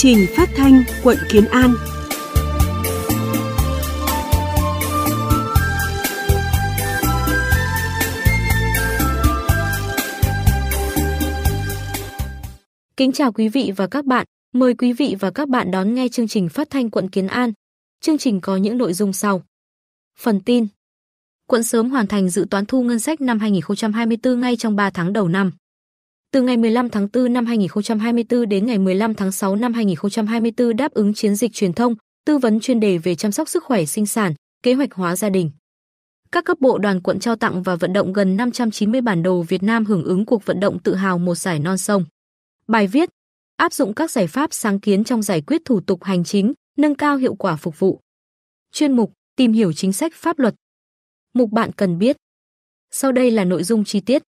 trình phát thanh quận Kiến An. Kính chào quý vị và các bạn, mời quý vị và các bạn đón nghe chương trình phát thanh quận Kiến An. Chương trình có những nội dung sau. Phần tin Quận sớm hoàn thành dự toán thu ngân sách năm 2024 ngay trong 3 tháng đầu năm từ ngày 15 tháng 4 năm 2024 đến ngày 15 tháng 6 năm 2024 đáp ứng chiến dịch truyền thông, tư vấn chuyên đề về chăm sóc sức khỏe sinh sản, kế hoạch hóa gia đình. Các cấp bộ đoàn quận trao tặng và vận động gần 590 bản đồ Việt Nam hưởng ứng cuộc vận động tự hào một giải non sông. Bài viết Áp dụng các giải pháp sáng kiến trong giải quyết thủ tục hành chính, nâng cao hiệu quả phục vụ. Chuyên mục Tìm hiểu chính sách pháp luật. Mục bạn cần biết. Sau đây là nội dung chi tiết.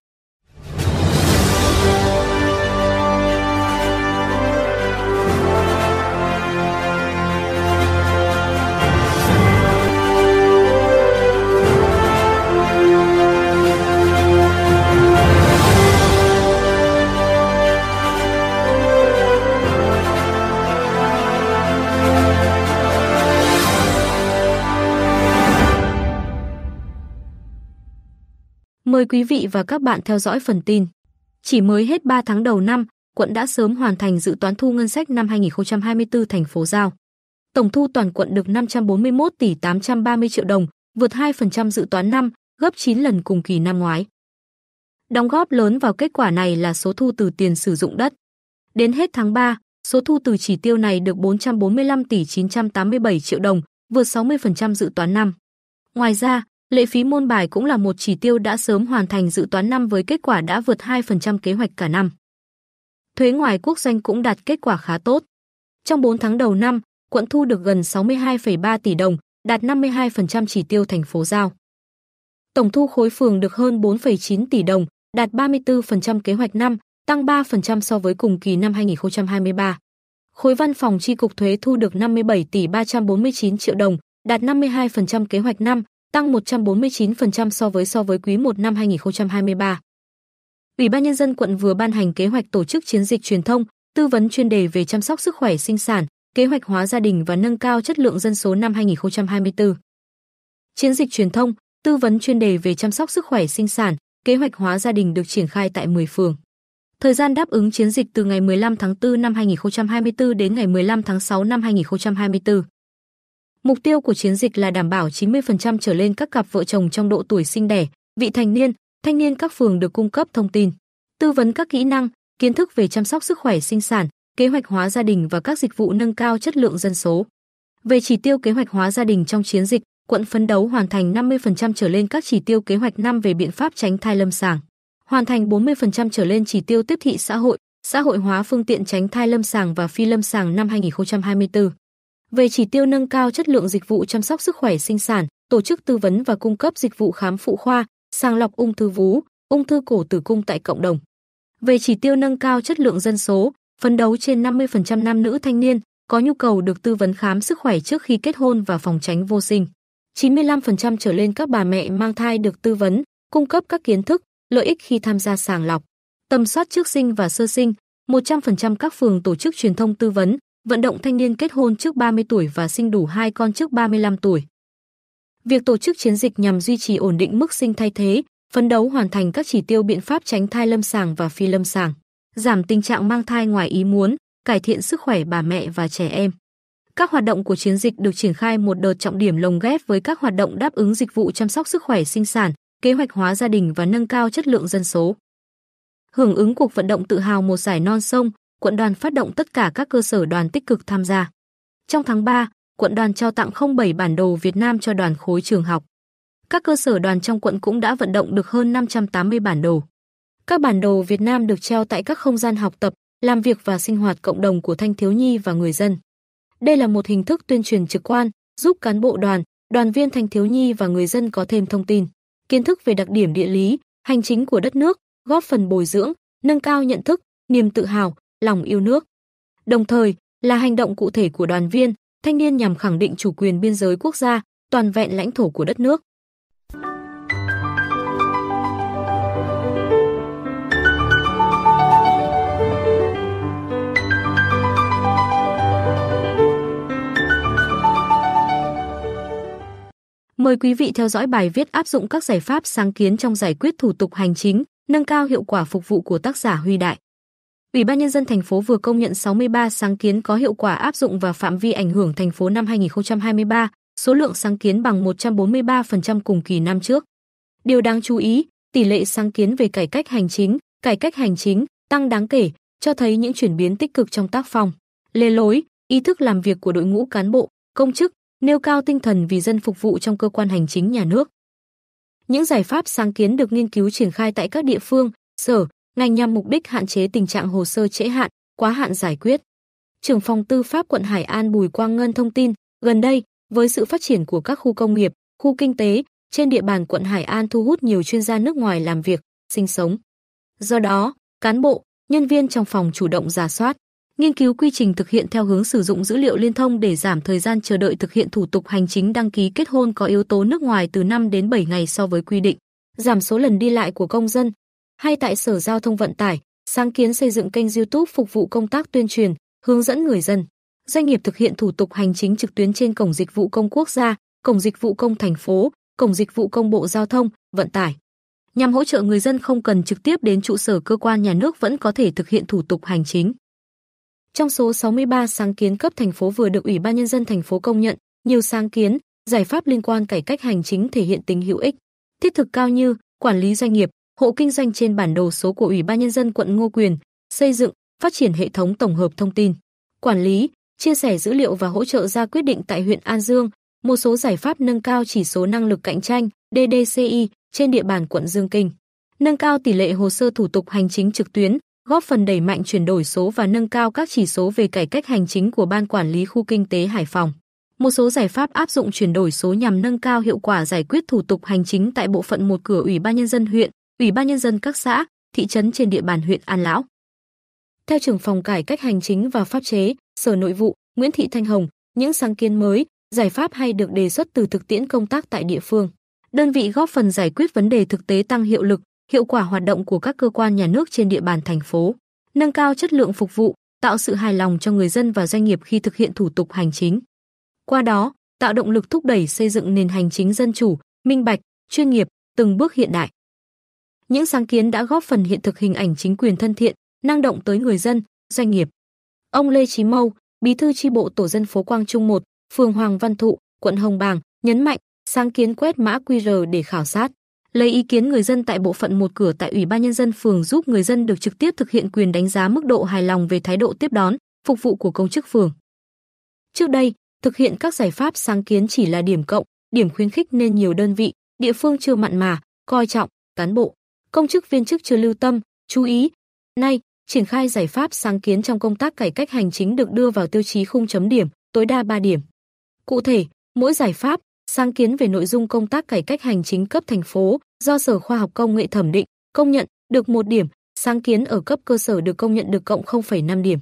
Mời quý vị và các bạn theo dõi phần tin. Chỉ mới hết 3 tháng đầu năm, quận đã sớm hoàn thành dự toán thu ngân sách năm 2024 thành phố giao. Tổng thu toàn quận được 541 tỷ 830 triệu đồng, vượt 2% dự toán năm, gấp 9 lần cùng kỳ năm ngoái. Đóng góp lớn vào kết quả này là số thu từ tiền sử dụng đất. Đến hết tháng 3, số thu từ chỉ tiêu này được 445 tỷ 987 triệu đồng, vượt 60% dự toán năm. Ngoài ra, Lệ phí môn bài cũng là một chỉ tiêu đã sớm hoàn thành dự toán năm với kết quả đã vượt 2% kế hoạch cả năm. Thuế ngoài quốc doanh cũng đạt kết quả khá tốt. Trong 4 tháng đầu năm, quận thu được gần 62,3 tỷ đồng, đạt 52% chỉ tiêu thành phố giao. Tổng thu khối phường được hơn 4,9 tỷ đồng, đạt 34% kế hoạch năm, tăng 3% so với cùng kỳ năm 2023. Khối văn phòng chi cục thuế thu được 57 tỷ 349 triệu đồng, đạt 52% kế hoạch năm, tăng 149% so với so với quý 1 năm 2023. Ủy ban nhân dân quận vừa ban hành kế hoạch tổ chức chiến dịch truyền thông, tư vấn chuyên đề về chăm sóc sức khỏe sinh sản, kế hoạch hóa gia đình và nâng cao chất lượng dân số năm 2024. Chiến dịch truyền thông, tư vấn chuyên đề về chăm sóc sức khỏe sinh sản, kế hoạch hóa gia đình được triển khai tại 10 phường. Thời gian đáp ứng chiến dịch từ ngày 15 tháng 4 năm 2024 đến ngày 15 tháng 6 năm 2024. Mục tiêu của chiến dịch là đảm bảo 90% trở lên các cặp vợ chồng trong độ tuổi sinh đẻ, vị thành niên, thanh niên các phường được cung cấp thông tin, tư vấn các kỹ năng, kiến thức về chăm sóc sức khỏe sinh sản, kế hoạch hóa gia đình và các dịch vụ nâng cao chất lượng dân số. Về chỉ tiêu kế hoạch hóa gia đình trong chiến dịch, quận phấn đấu hoàn thành 50% trở lên các chỉ tiêu kế hoạch năm về biện pháp tránh thai lâm sàng, hoàn thành 40% trở lên chỉ tiêu tiếp thị xã hội, xã hội hóa phương tiện tránh thai lâm sàng và phi lâm sàng năm 2024. Về chỉ tiêu nâng cao chất lượng dịch vụ chăm sóc sức khỏe sinh sản, tổ chức tư vấn và cung cấp dịch vụ khám phụ khoa, sàng lọc ung thư vú, ung thư cổ tử cung tại cộng đồng. Về chỉ tiêu nâng cao chất lượng dân số, phấn đấu trên 50% nam nữ thanh niên có nhu cầu được tư vấn khám sức khỏe trước khi kết hôn và phòng tránh vô sinh. 95% trở lên các bà mẹ mang thai được tư vấn, cung cấp các kiến thức, lợi ích khi tham gia sàng lọc. Tầm soát trước sinh và sơ sinh, 100% các phường tổ chức truyền thông tư vấn, vận động thanh niên kết hôn trước 30 tuổi và sinh đủ hai con trước 35 tuổi. Việc tổ chức chiến dịch nhằm duy trì ổn định mức sinh thay thế, phấn đấu hoàn thành các chỉ tiêu biện pháp tránh thai lâm sàng và phi lâm sàng, giảm tình trạng mang thai ngoài ý muốn, cải thiện sức khỏe bà mẹ và trẻ em. Các hoạt động của chiến dịch được triển khai một đợt trọng điểm lồng ghép với các hoạt động đáp ứng dịch vụ chăm sóc sức khỏe sinh sản, kế hoạch hóa gia đình và nâng cao chất lượng dân số. Hưởng ứng cuộc vận động tự hào một giải non sông, quận đoàn phát động tất cả các cơ sở đoàn tích cực tham gia. Trong tháng 3, quận đoàn trao tặng 07 bản đồ Việt Nam cho đoàn khối trường học. Các cơ sở đoàn trong quận cũng đã vận động được hơn 580 bản đồ. Các bản đồ Việt Nam được treo tại các không gian học tập, làm việc và sinh hoạt cộng đồng của thanh thiếu nhi và người dân. Đây là một hình thức tuyên truyền trực quan, giúp cán bộ đoàn, đoàn viên thanh thiếu nhi và người dân có thêm thông tin, kiến thức về đặc điểm địa lý, hành chính của đất nước, góp phần bồi dưỡng, nâng cao nhận thức, niềm tự hào, lòng yêu nước. Đồng thời, là hành động cụ thể của đoàn viên, thanh niên nhằm khẳng định chủ quyền biên giới quốc gia, toàn vẹn lãnh thổ của đất nước. Mời quý vị theo dõi bài viết áp dụng các giải pháp sáng kiến trong giải quyết thủ tục hành chính, nâng cao hiệu quả phục vụ của tác giả Huy Đại. Ủy ban nhân dân thành phố vừa công nhận 63 sáng kiến có hiệu quả áp dụng và phạm vi ảnh hưởng thành phố năm 2023, số lượng sáng kiến bằng 143% cùng kỳ năm trước. Điều đáng chú ý, tỷ lệ sáng kiến về cải cách hành chính, cải cách hành chính tăng đáng kể, cho thấy những chuyển biến tích cực trong tác phong, lề lối, ý thức làm việc của đội ngũ cán bộ, công chức, nêu cao tinh thần vì dân phục vụ trong cơ quan hành chính nhà nước. Những giải pháp sáng kiến được nghiên cứu triển khai tại các địa phương, sở, Ngành nhằm mục đích hạn chế tình trạng hồ sơ trễ hạn, quá hạn giải quyết. Trưởng phòng tư pháp quận Hải An Bùi Quang Ngân thông tin, gần đây, với sự phát triển của các khu công nghiệp, khu kinh tế trên địa bàn quận Hải An thu hút nhiều chuyên gia nước ngoài làm việc, sinh sống. Do đó, cán bộ, nhân viên trong phòng chủ động giả soát, nghiên cứu quy trình thực hiện theo hướng sử dụng dữ liệu liên thông để giảm thời gian chờ đợi thực hiện thủ tục hành chính đăng ký kết hôn có yếu tố nước ngoài từ 5 đến 7 ngày so với quy định, giảm số lần đi lại của công dân, hay tại Sở Giao thông Vận tải, sáng kiến xây dựng kênh YouTube phục vụ công tác tuyên truyền, hướng dẫn người dân, doanh nghiệp thực hiện thủ tục hành chính trực tuyến trên cổng dịch vụ công quốc gia, cổng dịch vụ công thành phố, cổng dịch vụ công Bộ Giao thông Vận tải. Nhằm hỗ trợ người dân không cần trực tiếp đến trụ sở cơ quan nhà nước vẫn có thể thực hiện thủ tục hành chính. Trong số 63 sáng kiến cấp thành phố vừa được Ủy ban nhân dân thành phố công nhận, nhiều sáng kiến, giải pháp liên quan cải cách hành chính thể hiện tính hữu ích, thiết thực cao như quản lý doanh nghiệp, hộ kinh doanh trên bản đồ số của Ủy ban nhân dân quận Ngô Quyền, xây dựng, phát triển hệ thống tổng hợp thông tin, quản lý, chia sẻ dữ liệu và hỗ trợ ra quyết định tại huyện An Dương, một số giải pháp nâng cao chỉ số năng lực cạnh tranh DDCI trên địa bàn quận Dương Kinh, nâng cao tỷ lệ hồ sơ thủ tục hành chính trực tuyến, góp phần đẩy mạnh chuyển đổi số và nâng cao các chỉ số về cải cách hành chính của Ban Quản lý Khu Kinh tế Hải Phòng. Một số giải pháp áp dụng chuyển đổi số nhằm nâng cao hiệu quả giải quyết thủ tục hành chính tại bộ phận một cửa Ủy ban Nhân dân huyện, Ủy ban nhân dân các xã, thị trấn trên địa bàn huyện An Lão. Theo trưởng phòng cải cách hành chính và pháp chế, Sở Nội vụ, Nguyễn Thị Thanh Hồng, những sáng kiến mới, giải pháp hay được đề xuất từ thực tiễn công tác tại địa phương. Đơn vị góp phần giải quyết vấn đề thực tế tăng hiệu lực, hiệu quả hoạt động của các cơ quan nhà nước trên địa bàn thành phố, nâng cao chất lượng phục vụ, tạo sự hài lòng cho người dân và doanh nghiệp khi thực hiện thủ tục hành chính. Qua đó, tạo động lực thúc đẩy xây dựng nền hành chính dân chủ, minh bạch, chuyên nghiệp, từng bước hiện đại. Những sáng kiến đã góp phần hiện thực hình ảnh chính quyền thân thiện, năng động tới người dân, doanh nghiệp. Ông Lê Chí Mâu, Bí thư chi bộ tổ dân phố Quang Trung 1, phường Hoàng Văn Thụ, quận Hồng Bàng, nhấn mạnh sáng kiến quét mã QR để khảo sát, lấy ý kiến người dân tại bộ phận một cửa tại Ủy ban nhân dân phường giúp người dân được trực tiếp thực hiện quyền đánh giá mức độ hài lòng về thái độ tiếp đón, phục vụ của công chức phường. Trước đây, thực hiện các giải pháp sáng kiến chỉ là điểm cộng, điểm khuyến khích nên nhiều đơn vị, địa phương chưa mặn mà coi trọng cán bộ công chức viên chức chưa lưu tâm, chú ý. Nay, triển khai giải pháp sáng kiến trong công tác cải cách hành chính được đưa vào tiêu chí khung chấm điểm, tối đa 3 điểm. Cụ thể, mỗi giải pháp, sáng kiến về nội dung công tác cải cách hành chính cấp thành phố do Sở Khoa học Công nghệ thẩm định, công nhận được 1 điểm, sáng kiến ở cấp cơ sở được công nhận được cộng 0,5 điểm.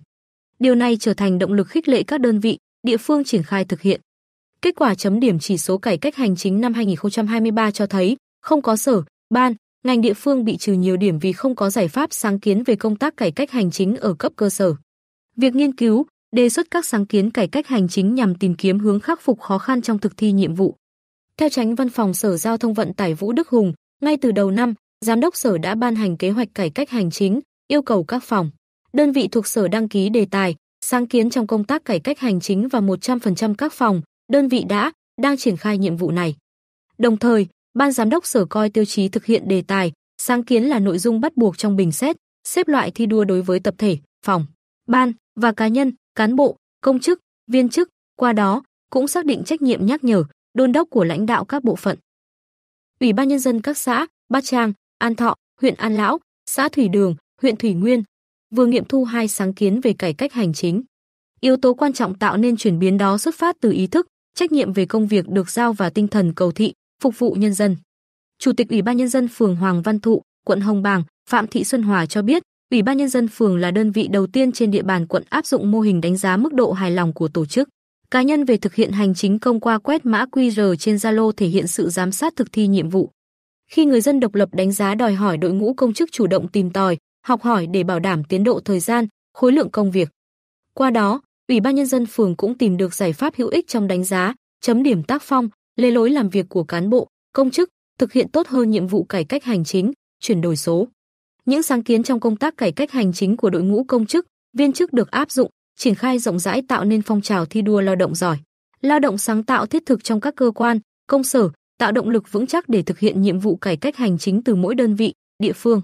Điều này trở thành động lực khích lệ các đơn vị, địa phương triển khai thực hiện. Kết quả chấm điểm chỉ số cải cách hành chính năm 2023 cho thấy, không có sở, ban, ngành địa phương bị trừ nhiều điểm vì không có giải pháp sáng kiến về công tác cải cách hành chính ở cấp cơ sở. Việc nghiên cứu, đề xuất các sáng kiến cải cách hành chính nhằm tìm kiếm hướng khắc phục khó khăn trong thực thi nhiệm vụ. Theo tránh văn phòng Sở Giao thông Vận tải Vũ Đức Hùng, ngay từ đầu năm, giám đốc sở đã ban hành kế hoạch cải cách hành chính, yêu cầu các phòng, đơn vị thuộc sở đăng ký đề tài, sáng kiến trong công tác cải cách hành chính và 100% các phòng, đơn vị đã đang triển khai nhiệm vụ này. Đồng thời, ban giám đốc sở coi tiêu chí thực hiện đề tài, sáng kiến là nội dung bắt buộc trong bình xét, xếp loại thi đua đối với tập thể, phòng, ban và cá nhân, cán bộ, công chức, viên chức, qua đó cũng xác định trách nhiệm nhắc nhở, đôn đốc của lãnh đạo các bộ phận. Ủy ban nhân dân các xã Bát Trang, An Thọ, huyện An Lão, xã Thủy Đường, huyện Thủy Nguyên vừa nghiệm thu hai sáng kiến về cải cách hành chính. Yếu tố quan trọng tạo nên chuyển biến đó xuất phát từ ý thức, trách nhiệm về công việc được giao và tinh thần cầu thị, phục vụ nhân dân. Chủ tịch Ủy ban nhân dân phường Hoàng Văn Thụ, quận Hồng Bàng, Phạm Thị Xuân Hòa cho biết, Ủy ban nhân dân phường là đơn vị đầu tiên trên địa bàn quận áp dụng mô hình đánh giá mức độ hài lòng của tổ chức. Cá nhân về thực hiện hành chính công qua quét mã QR trên Zalo thể hiện sự giám sát thực thi nhiệm vụ. Khi người dân độc lập đánh giá đòi hỏi đội ngũ công chức chủ động tìm tòi, học hỏi để bảo đảm tiến độ thời gian, khối lượng công việc. Qua đó, Ủy ban nhân dân phường cũng tìm được giải pháp hữu ích trong đánh giá, chấm điểm tác phong, lề lối làm việc của cán bộ, công chức, thực hiện tốt hơn nhiệm vụ cải cách hành chính, chuyển đổi số. Những sáng kiến trong công tác cải cách hành chính của đội ngũ công chức, viên chức được áp dụng, triển khai rộng rãi tạo nên phong trào thi đua lao động giỏi, lao động sáng tạo thiết thực trong các cơ quan, công sở, tạo động lực vững chắc để thực hiện nhiệm vụ cải cách hành chính từ mỗi đơn vị, địa phương.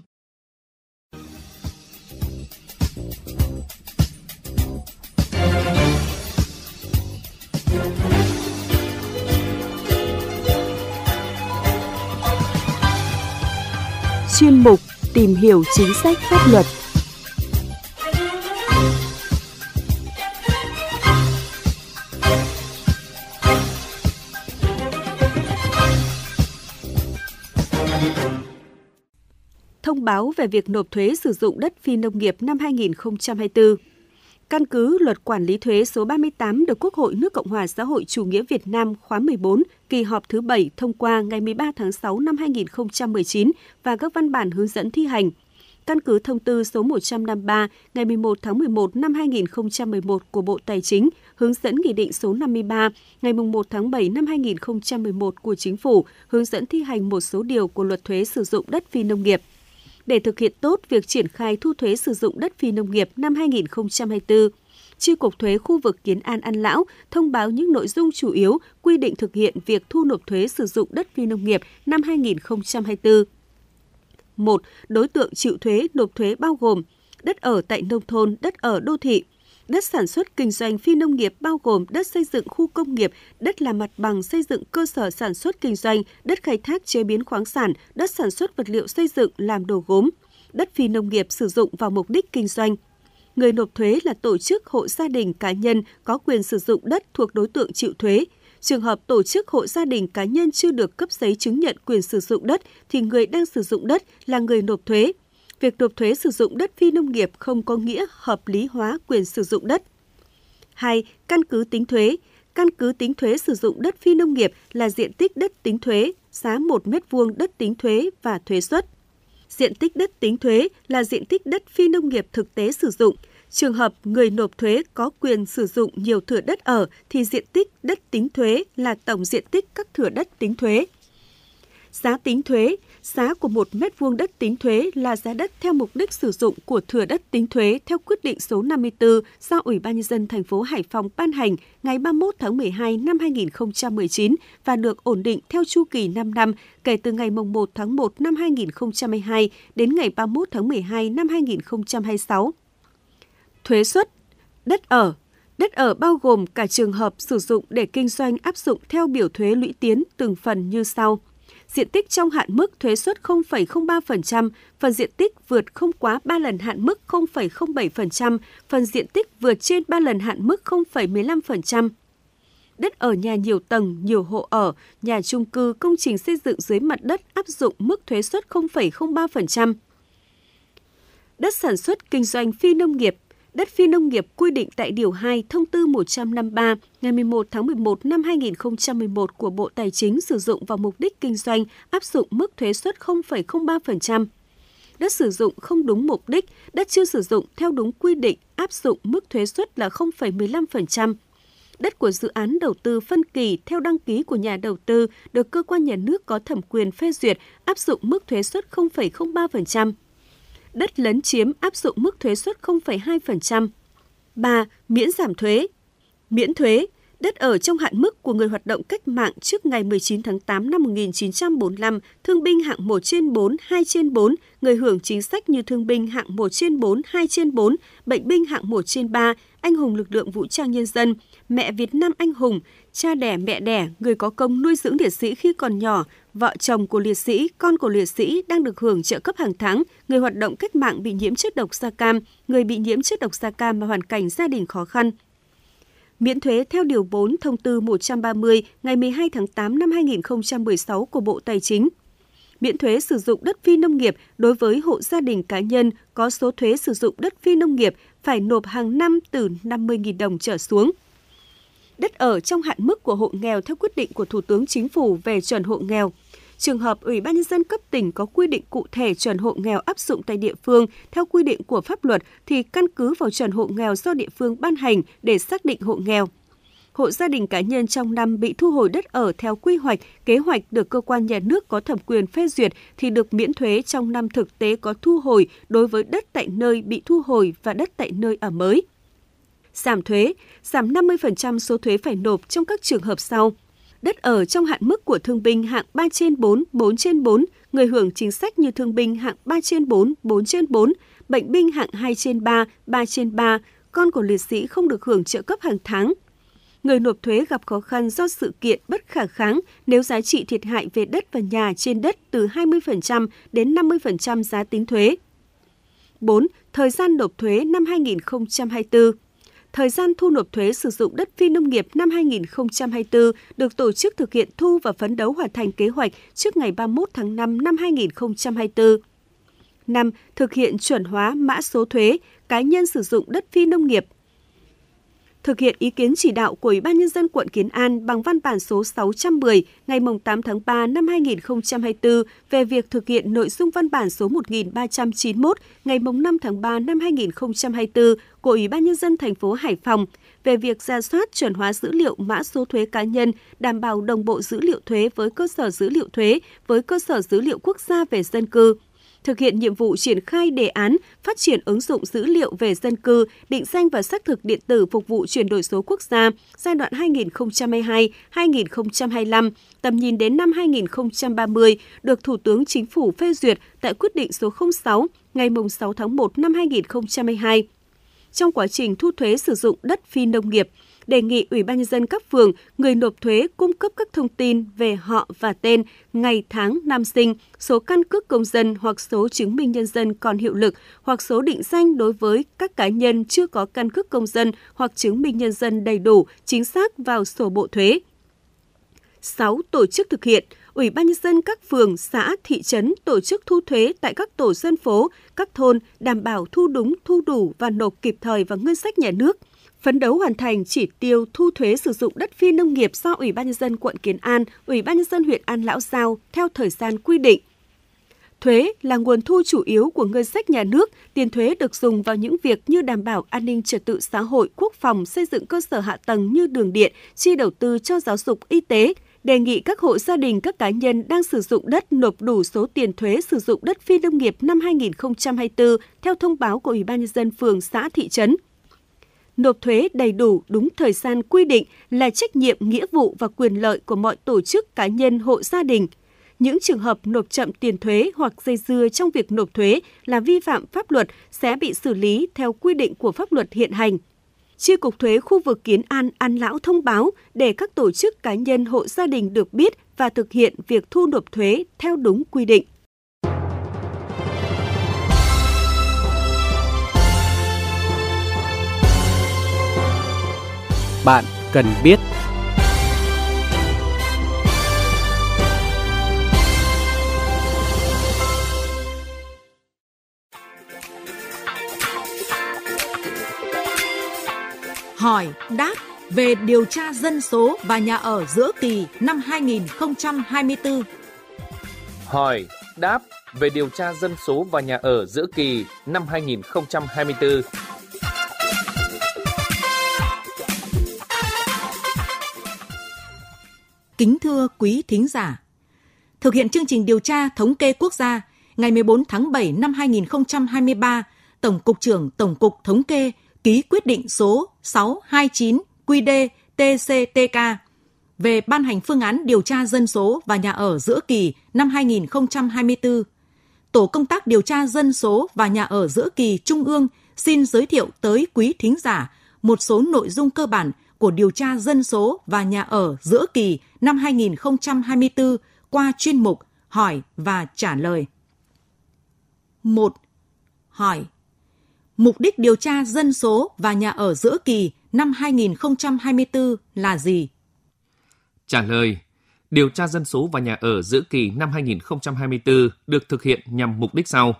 chuyên mục Tìm hiểu chính sách pháp luật. Thông báo về việc nộp thuế sử dụng đất phi nông nghiệp năm 2024 Căn cứ luật quản lý thuế số 38 được Quốc hội nước Cộng hòa xã hội chủ nghĩa Việt Nam khóa 14 kỳ họp thứ 7 thông qua ngày 13 tháng 6 năm 2019 và các văn bản hướng dẫn thi hành. Căn cứ thông tư số 153 ngày 11 tháng 11 năm 2011 của Bộ Tài chính hướng dẫn Nghị định số 53 ngày 1 tháng 7 năm 2011 của Chính phủ hướng dẫn thi hành một số điều của luật thuế sử dụng đất phi nông nghiệp – để thực hiện tốt việc triển khai thu thuế sử dụng đất phi nông nghiệp năm 2024. Chi cục thuế khu vực Kiến An An Lão thông báo những nội dung chủ yếu quy định thực hiện việc thu nộp thuế sử dụng đất phi nông nghiệp năm 2024. 1. Đối tượng chịu thuế nộp thuế bao gồm đất ở tại nông thôn, đất ở đô thị, đất sản xuất kinh doanh phi nông nghiệp bao gồm đất xây dựng khu công nghiệp, đất làm mặt bằng xây dựng cơ sở sản xuất kinh doanh, đất khai thác chế biến khoáng sản, đất sản xuất vật liệu xây dựng làm đồ gốm, đất phi nông nghiệp sử dụng vào mục đích kinh doanh. Người nộp thuế là tổ chức, hộ gia đình, cá nhân có quyền sử dụng đất thuộc đối tượng chịu thuế. Trường hợp tổ chức hộ gia đình cá nhân chưa được cấp giấy chứng nhận quyền sử dụng đất thì người đang sử dụng đất là người nộp thuế việc nộp thuế sử dụng đất phi nông nghiệp không có nghĩa hợp lý hóa quyền sử dụng đất. 2. Căn cứ tính thuế. Căn cứ tính thuế sử dụng đất phi nông nghiệp là diện tích đất tính thuế, giá 1 mét vuông đất tính thuế và thuế suất. Diện tích đất tính thuế là diện tích đất phi nông nghiệp thực tế sử dụng. Trường hợp người nộp thuế có quyền sử dụng nhiều thửa đất ở thì diện tích đất tính thuế là tổng diện tích các thửa đất tính thuế. Giá tính thuế giá của một mét vuông đất tính thuế là giá đất theo mục đích sử dụng của thừa đất tính thuế theo quyết định số 54 do Ủy ban nhân dân thành phố Hải Phòng ban hành ngày 31 tháng 12 năm 2019 và được ổn định theo chu kỳ 5 năm kể từ ngày 1 tháng 1 năm 2022 đến ngày 31 tháng 12 năm 2026. Thuế suất đất ở Đất ở bao gồm cả trường hợp sử dụng để kinh doanh áp dụng theo biểu thuế lũy tiến từng phần như sau – diện tích trong hạn mức thuế suất 0,03%, phần diện tích vượt không quá 3 lần hạn mức 0,07%, phần diện tích vượt trên 3 lần hạn mức 0,15%. Đất ở nhà nhiều tầng, nhiều hộ ở, nhà trung cư, công trình xây dựng dưới mặt đất áp dụng mức thuế suất 0,03% đất sản xuất kinh doanh phi nông nghiệp đất phi nông nghiệp quy định tại Điều 2 Thông tư 153 ngày 11 tháng 11 năm 2011 của Bộ Tài chính sử dụng vào mục đích kinh doanh áp dụng mức thuế suất 0,03%. Đất sử dụng không đúng mục đích, đất chưa sử dụng theo đúng quy định áp dụng mức thuế suất là 0,15%. Đất của dự án đầu tư phân kỳ theo đăng ký của nhà đầu tư được cơ quan nhà nước có thẩm quyền phê duyệt áp dụng mức thuế suất 0,03% đất lấn chiếm áp dụng mức thuế suất 0,2%. 3. Miễn giảm thuế. Miễn thuế, đất ở trong hạn mức của người hoạt động cách mạng trước ngày 19 tháng 8 năm 1945, thương binh hạng 1 trên 4, 2 trên 4, người hưởng chính sách như thương binh hạng 1 trên 4, 2 trên 4, bệnh binh hạng 1 trên 3, anh hùng lực lượng vũ trang nhân dân, mẹ Việt Nam anh hùng, cha đẻ mẹ đẻ, người có công nuôi dưỡng liệt sĩ khi còn nhỏ, vợ chồng của liệt sĩ, con của liệt sĩ đang được hưởng trợ cấp hàng tháng, người hoạt động cách mạng bị nhiễm chất độc da cam, người bị nhiễm chất độc da cam mà hoàn cảnh gia đình khó khăn, miễn thuế theo Điều 4 Thông tư 130 ngày 12 tháng 8 năm 2016 của Bộ Tài chính miễn thuế sử dụng đất phi nông nghiệp đối với hộ gia đình cá nhân có số thuế sử dụng đất phi nông nghiệp phải nộp hàng năm từ 50.000 đồng trở xuống. Đất ở trong hạn mức của hộ nghèo theo quyết định của Thủ tướng Chính phủ về chuẩn hộ nghèo. Trường hợp Ủy ban nhân dân cấp tỉnh có quy định cụ thể chuẩn hộ nghèo áp dụng tại địa phương theo quy định của pháp luật thì căn cứ vào chuẩn hộ nghèo do địa phương ban hành để xác định hộ nghèo hộ gia đình cá nhân trong năm bị thu hồi đất ở theo quy hoạch, kế hoạch được cơ quan nhà nước có thẩm quyền phê duyệt thì được miễn thuế trong năm thực tế có thu hồi đối với đất tại nơi bị thu hồi và đất tại nơi ở mới. Giảm thuế, giảm 50% số thuế phải nộp trong các trường hợp sau. Đất ở trong hạn mức của thương binh hạng 3 trên 4, 4 trên 4, người hưởng chính sách như thương binh hạng 3 trên 4, 4 trên 4, bệnh binh hạng 2 trên 3, 3 trên 3, con của liệt sĩ không được hưởng trợ cấp hàng tháng người nộp thuế gặp khó khăn do sự kiện bất khả kháng nếu giá trị thiệt hại về đất và nhà trên đất từ 20% đến 50% giá tính thuế. 4. Thời gian nộp thuế năm 2024 Thời gian thu nộp thuế sử dụng đất phi nông nghiệp năm 2024 được tổ chức thực hiện thu và phấn đấu hoàn thành kế hoạch trước ngày 31 tháng 5 năm 2024. 5. Thực hiện chuẩn hóa mã số thuế cá nhân sử dụng đất phi nông nghiệp thực hiện ý kiến chỉ đạo của Ủy ban Nhân dân quận Kiến An bằng văn bản số 610 ngày 8 tháng 3 năm 2024 về việc thực hiện nội dung văn bản số 1391 ngày 5 tháng 3 năm 2024 của Ủy ban Nhân dân thành phố Hải Phòng về việc ra soát chuẩn hóa dữ liệu mã số thuế cá nhân, đảm bảo đồng bộ dữ liệu thuế với cơ sở dữ liệu thuế với cơ sở dữ liệu quốc gia về dân cư – thực hiện nhiệm vụ triển khai đề án phát triển ứng dụng dữ liệu về dân cư, định danh và xác thực điện tử phục vụ chuyển đổi số quốc gia giai đoạn 2022-2025, tầm nhìn đến năm 2030 được Thủ tướng Chính phủ phê duyệt tại quyết định số 06 ngày 6 tháng 1 năm 2022 trong quá trình thu thuế sử dụng đất phi nông nghiệp – đề nghị Ủy ban nhân dân các phường, người nộp thuế cung cấp các thông tin về họ và tên, ngày tháng năm sinh, số căn cước công dân hoặc số chứng minh nhân dân còn hiệu lực hoặc số định danh đối với các cá nhân chưa có căn cước công dân hoặc chứng minh nhân dân đầy đủ, chính xác vào sổ bộ thuế. 6. Tổ chức thực hiện Ủy ban nhân dân các phường, xã, thị trấn tổ chức thu thuế tại các tổ dân phố, các thôn đảm bảo thu đúng, thu đủ và nộp kịp thời vào ngân sách nhà nước – phấn đấu hoàn thành chỉ tiêu thu thuế sử dụng đất phi nông nghiệp do Ủy ban nhân dân quận Kiến An, Ủy ban nhân dân huyện An Lão giao theo thời gian quy định. Thuế là nguồn thu chủ yếu của ngân sách nhà nước, tiền thuế được dùng vào những việc như đảm bảo an ninh trật tự xã hội, quốc phòng, xây dựng cơ sở hạ tầng như đường điện, chi đầu tư cho giáo dục, y tế, đề nghị các hộ gia đình, các cá nhân đang sử dụng đất nộp đủ số tiền thuế sử dụng đất phi nông nghiệp năm 2024 theo thông báo của Ủy ban nhân dân phường, xã, thị trấn nộp thuế đầy đủ đúng thời gian quy định là trách nhiệm nghĩa vụ và quyền lợi của mọi tổ chức cá nhân hộ gia đình. Những trường hợp nộp chậm tiền thuế hoặc dây dưa trong việc nộp thuế là vi phạm pháp luật sẽ bị xử lý theo quy định của pháp luật hiện hành. Chi cục thuế khu vực Kiến An An Lão thông báo để các tổ chức cá nhân hộ gia đình được biết và thực hiện việc thu nộp thuế theo đúng quy định. bạn cần biết. Hỏi đáp về điều tra dân số và nhà ở giữa kỳ năm 2024. Hỏi đáp về điều tra dân số và nhà ở giữa kỳ năm 2024. Kính thưa quý thính giả, thực hiện chương trình điều tra thống kê quốc gia ngày 14 tháng 7 năm 2023, Tổng cục trưởng Tổng cục Thống kê ký quyết định số 629 QĐ TCTK về ban hành phương án điều tra dân số và nhà ở giữa kỳ năm 2024. Tổ công tác điều tra dân số và nhà ở giữa kỳ Trung ương xin giới thiệu tới quý thính giả một số nội dung cơ bản của điều tra dân số và nhà ở giữa kỳ năm 2024 qua chuyên mục Hỏi và trả lời. 1. Hỏi. Mục đích điều tra dân số và nhà ở giữa kỳ năm 2024 là gì? Trả lời. Điều tra dân số và nhà ở giữa kỳ năm 2024 được thực hiện nhằm mục đích sau.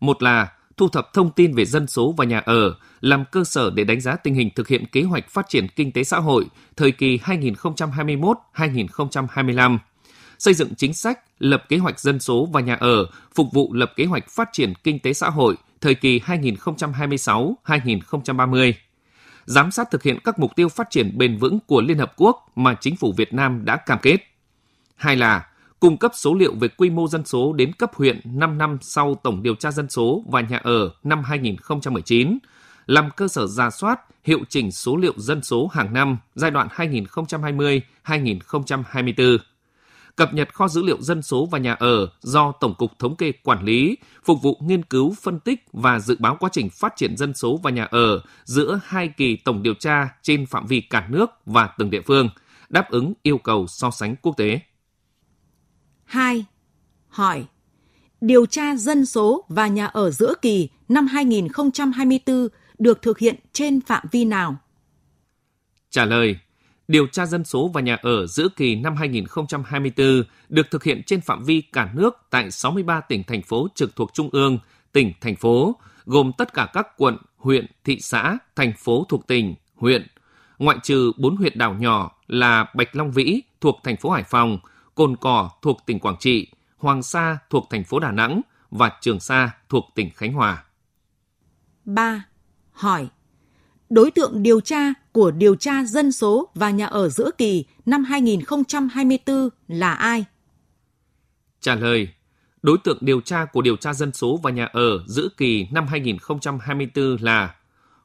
Một là thu thập thông tin về dân số và nhà ở, làm cơ sở để đánh giá tình hình thực hiện kế hoạch phát triển kinh tế xã hội thời kỳ 2021-2025 xây dựng chính sách, lập kế hoạch dân số và nhà ở, phục vụ lập kế hoạch phát triển kinh tế xã hội thời kỳ 2026-2030 giám sát thực hiện các mục tiêu phát triển bền vững của Liên Hợp Quốc mà chính phủ Việt Nam đã cam kết. Hai là cung cấp số liệu về quy mô dân số đến cấp huyện 5 năm sau tổng điều tra dân số và nhà ở năm 2019, làm cơ sở ra soát, hiệu chỉnh số liệu dân số hàng năm giai đoạn 2020-2024 cập nhật kho dữ liệu dân số và nhà ở do Tổng cục Thống kê quản lý, phục vụ nghiên cứu, phân tích và dự báo quá trình phát triển dân số và nhà ở giữa hai kỳ tổng điều tra trên phạm vi cả nước và từng địa phương, đáp ứng yêu cầu so sánh quốc tế. 2. Hỏi Điều tra dân số và nhà ở giữa kỳ năm 2024 được thực hiện trên phạm vi nào? Trả lời Điều tra dân số và nhà ở giữa kỳ năm 2024 được thực hiện trên phạm vi cả nước tại 63 tỉnh thành phố trực thuộc trung ương, tỉnh thành phố gồm tất cả các quận, huyện, thị xã, thành phố thuộc tỉnh, huyện, ngoại trừ 4 huyện đảo nhỏ là Bạch Long Vĩ thuộc thành phố Hải Phòng – Cồn Cỏ thuộc tỉnh Quảng Trị, Hoàng Sa thuộc thành phố Đà Nẵng và Trường Sa thuộc tỉnh Khánh Hòa. 3. Hỏi Đối tượng điều tra của điều tra dân số và nhà ở giữa kỳ năm 2024 là ai? Trả lời Đối tượng điều tra của điều tra dân số và nhà ở giữa kỳ năm 2024 là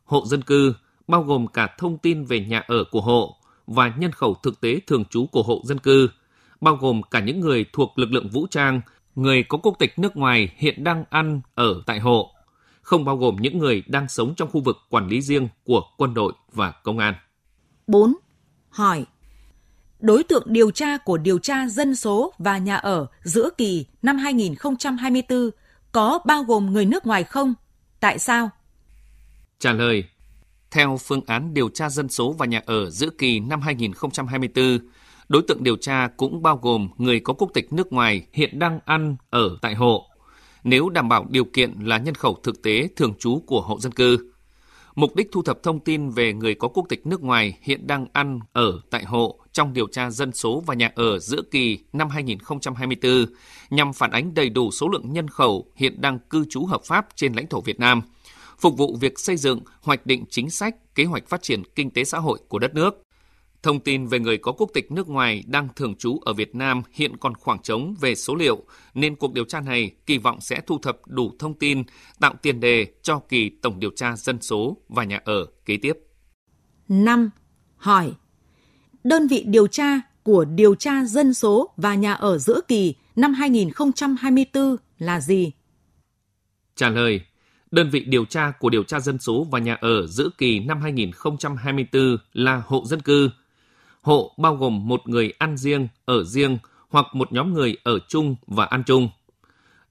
hộ dân cư, bao gồm cả thông tin về nhà ở của hộ và nhân khẩu thực tế thường trú của hộ dân cư – bao gồm cả những người thuộc lực lượng vũ trang, người có quốc tịch nước ngoài hiện đang ăn ở tại hộ, không bao gồm những người đang sống trong khu vực quản lý riêng của quân đội và công an. 4. Hỏi Đối tượng điều tra của điều tra dân số và nhà ở giữa kỳ năm 2024 có bao gồm người nước ngoài không? Tại sao? Trả lời theo phương án điều tra dân số và nhà ở giữa kỳ năm 2024, Đối tượng điều tra cũng bao gồm người có quốc tịch nước ngoài hiện đang ăn ở tại hộ, nếu đảm bảo điều kiện là nhân khẩu thực tế thường trú của hộ dân cư. Mục đích thu thập thông tin về người có quốc tịch nước ngoài hiện đang ăn ở tại hộ trong điều tra dân số và nhà ở giữa kỳ năm 2024 nhằm phản ánh đầy đủ số lượng nhân khẩu hiện đang cư trú hợp pháp trên lãnh thổ Việt Nam, phục vụ việc xây dựng, hoạch định chính sách, kế hoạch phát triển kinh tế xã hội của đất nước. Thông tin về người có quốc tịch nước ngoài đang thường trú ở Việt Nam hiện còn khoảng trống về số liệu, nên cuộc điều tra này kỳ vọng sẽ thu thập đủ thông tin, tạo tiền đề cho kỳ tổng điều tra dân số và nhà ở kế tiếp. 5. Hỏi Đơn vị điều tra của điều tra dân số và nhà ở giữa kỳ năm 2024 là gì? Trả lời đơn vị điều tra của điều tra dân số và nhà ở giữa kỳ năm 2024 là hộ dân cư, hộ bao gồm một người ăn riêng, ở riêng hoặc một nhóm người ở chung và ăn chung.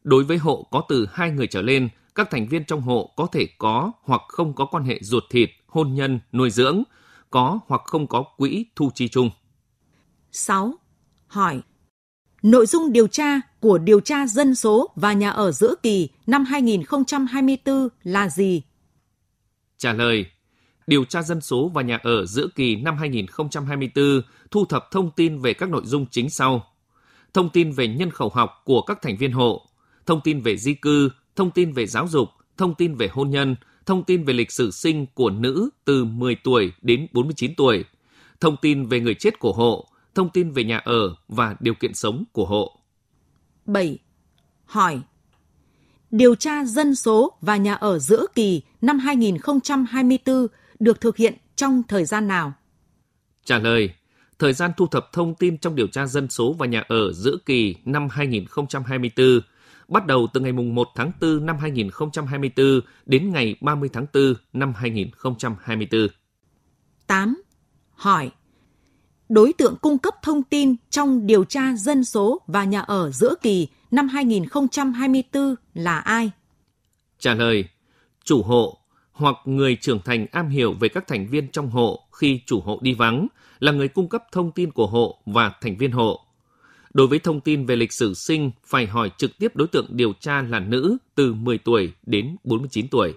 Đối với hộ có từ hai người trở lên, các thành viên trong hộ có thể có hoặc không có quan hệ ruột thịt, hôn nhân, nuôi dưỡng, có hoặc không có quỹ thu chi chung. 6. Hỏi Nội dung điều tra của điều tra dân số và nhà ở giữa kỳ năm 2024 là gì? Trả lời điều tra dân số và nhà ở giữa kỳ năm 2024, thu thập thông tin về các nội dung chính sau. Thông tin về nhân khẩu học của các thành viên hộ, thông tin về di cư, thông tin về giáo dục, thông tin về hôn nhân, thông tin về lịch sử sinh của nữ từ 10 tuổi đến 49 tuổi, thông tin về người chết của hộ, thông tin về nhà ở và điều kiện sống của hộ. 7. Hỏi Điều tra dân số và nhà ở giữa kỳ năm 2024 được thực hiện trong thời gian nào? Trả lời, thời gian thu thập thông tin trong điều tra dân số và nhà ở giữa kỳ năm 2024 bắt đầu từ ngày 1 tháng 4 năm 2024 đến ngày 30 tháng 4 năm 2024. 8. Hỏi Đối tượng cung cấp thông tin trong điều tra dân số và nhà ở giữa kỳ năm 2024 là ai? Trả lời Chủ hộ, hoặc người trưởng thành am hiểu về các thành viên trong hộ khi chủ hộ đi vắng là người cung cấp thông tin của hộ và thành viên hộ. Đối với thông tin về lịch sử sinh, phải hỏi trực tiếp đối tượng điều tra là nữ từ 10 tuổi đến 49 tuổi.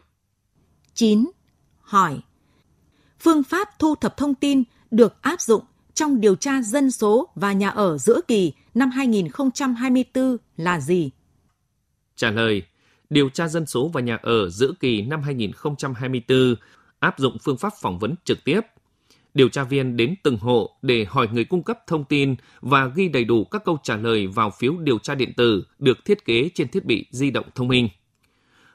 9. Hỏi Phương pháp thu thập thông tin được áp dụng trong điều tra dân số và nhà ở giữa kỳ năm 2024 là gì? Trả lời điều tra dân số và nhà ở giữa kỳ năm 2024 áp dụng phương pháp phỏng vấn trực tiếp. Điều tra viên đến từng hộ để hỏi người cung cấp thông tin và ghi đầy đủ các câu trả lời vào phiếu điều tra điện tử được thiết kế trên thiết bị di động thông minh.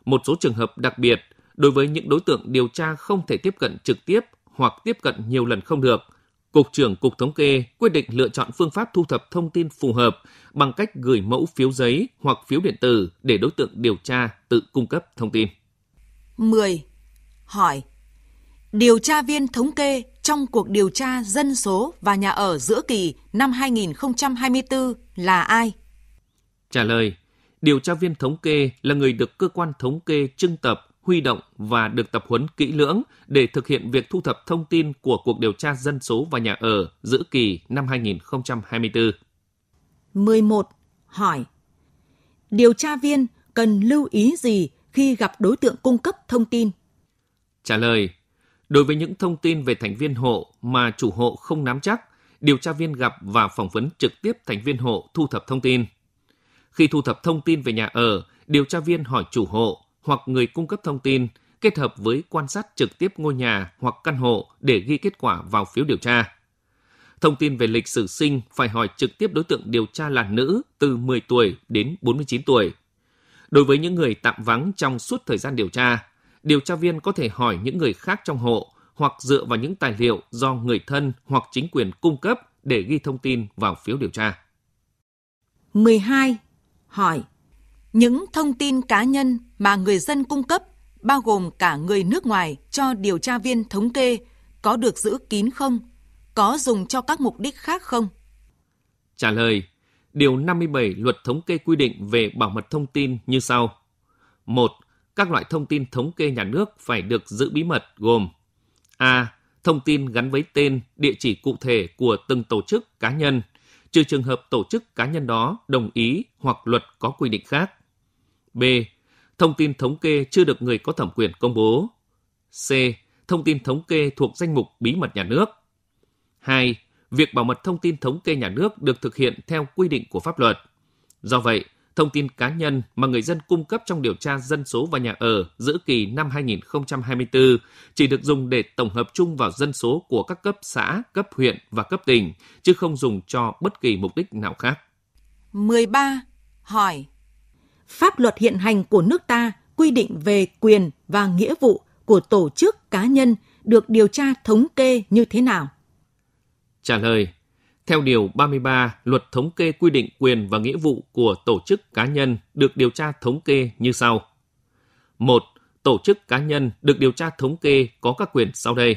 Một số trường hợp đặc biệt, đối với những đối tượng điều tra không thể tiếp cận trực tiếp hoặc tiếp cận nhiều lần không được – Cục trưởng Cục Thống kê quyết định lựa chọn phương pháp thu thập thông tin phù hợp bằng cách gửi mẫu phiếu giấy hoặc phiếu điện tử để đối tượng điều tra tự cung cấp thông tin. 10. Hỏi Điều tra viên thống kê trong cuộc điều tra dân số và nhà ở giữa kỳ năm 2024 là ai? Trả lời Điều tra viên thống kê là người được cơ quan thống kê trưng tập huy động và được tập huấn kỹ lưỡng để thực hiện việc thu thập thông tin của cuộc điều tra dân số và nhà ở giữa kỳ năm 2024. 11. Hỏi Điều tra viên cần lưu ý gì khi gặp đối tượng cung cấp thông tin? Trả lời Đối với những thông tin về thành viên hộ mà chủ hộ không nắm chắc, điều tra viên gặp và phỏng vấn trực tiếp thành viên hộ thu thập thông tin. Khi thu thập thông tin về nhà ở, điều tra viên hỏi chủ hộ hoặc người cung cấp thông tin kết hợp với quan sát trực tiếp ngôi nhà hoặc căn hộ để ghi kết quả vào phiếu điều tra. Thông tin về lịch sử sinh phải hỏi trực tiếp đối tượng điều tra là nữ từ 10 tuổi đến 49 tuổi. Đối với những người tạm vắng trong suốt thời gian điều tra, điều tra viên có thể hỏi những người khác trong hộ hoặc dựa vào những tài liệu do người thân hoặc chính quyền cung cấp để ghi thông tin vào phiếu điều tra. 12. Hỏi những thông tin cá nhân mà người dân cung cấp, bao gồm cả người nước ngoài cho điều tra viên thống kê, có được giữ kín không? Có dùng cho các mục đích khác không? Trả lời, điều 57 luật thống kê quy định về bảo mật thông tin như sau. 1. Các loại thông tin thống kê nhà nước phải được giữ bí mật gồm A. Thông tin gắn với tên, địa chỉ cụ thể của từng tổ chức cá nhân, trừ trường hợp tổ chức cá nhân đó đồng ý hoặc luật có quy định khác. B. Thông tin thống kê chưa được người có thẩm quyền công bố. C. Thông tin thống kê thuộc danh mục bí mật nhà nước. 2. Việc bảo mật thông tin thống kê nhà nước được thực hiện theo quy định của pháp luật. Do vậy, thông tin cá nhân mà người dân cung cấp trong điều tra dân số và nhà ở giữa kỳ năm 2024 chỉ được dùng để tổng hợp chung vào dân số của các cấp xã, cấp huyện và cấp tỉnh, chứ không dùng cho bất kỳ mục đích nào khác. 13. Hỏi pháp luật hiện hành của nước ta quy định về quyền và nghĩa vụ của tổ chức cá nhân được điều tra thống kê như thế nào? Trả lời, theo Điều 33 Luật Thống kê quy định quyền và nghĩa vụ của tổ chức cá nhân được điều tra thống kê như sau. 1. Tổ chức cá nhân được điều tra thống kê có các quyền sau đây.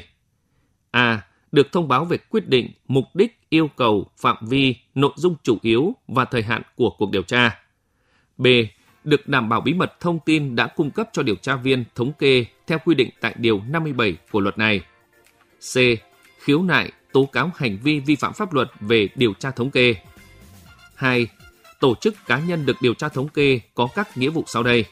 A. Được thông báo về quyết định, mục đích, yêu cầu, phạm vi, nội dung chủ yếu và thời hạn của cuộc điều tra. B được đảm bảo bí mật thông tin đã cung cấp cho điều tra viên thống kê theo quy định tại Điều 57 của luật này. C. Khiếu nại, tố cáo hành vi vi phạm pháp luật về điều tra thống kê. 2. Tổ chức cá nhân được điều tra thống kê có các nghĩa vụ sau đây.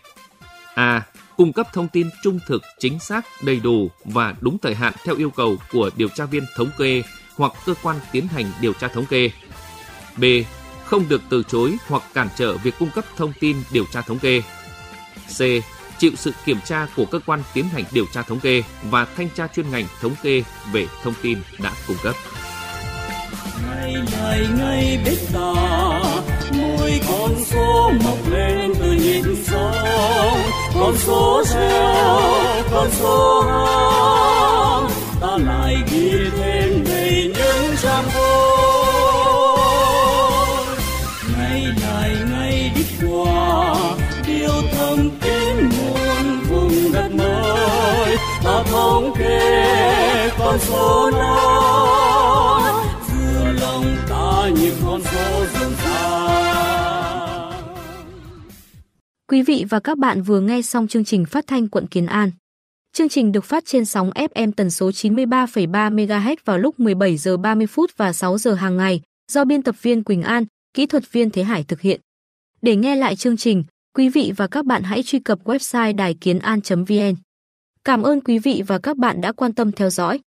A. Cung cấp thông tin trung thực, chính xác, đầy đủ và đúng thời hạn theo yêu cầu của điều tra viên thống kê hoặc cơ quan tiến hành điều tra thống kê. B không được từ chối hoặc cản trở việc cung cấp thông tin điều tra thống kê. C. Chịu sự kiểm tra của cơ quan tiến hành điều tra thống kê và thanh tra chuyên ngành thống kê về thông tin đã cung cấp. Ngày ngày ngay biết ta, mỗi con số mọc lên từ nhịp sóng, con số gieo, con số hao, ta lại ghi thêm đầy những trang vô thống kê con số nó giữa lòng ta như con số dương Quý vị và các bạn vừa nghe xong chương trình phát thanh quận Kiến An. Chương trình được phát trên sóng FM tần số 93,3 MHz vào lúc 17 giờ 30 phút và 6 giờ hàng ngày, do biên tập viên Quỳnh An, kỹ thuật viên Thế Hải thực hiện. Để nghe lại chương trình, quý vị và các bạn hãy truy cập website đài kiến an.vn. Cảm ơn quý vị và các bạn đã quan tâm theo dõi.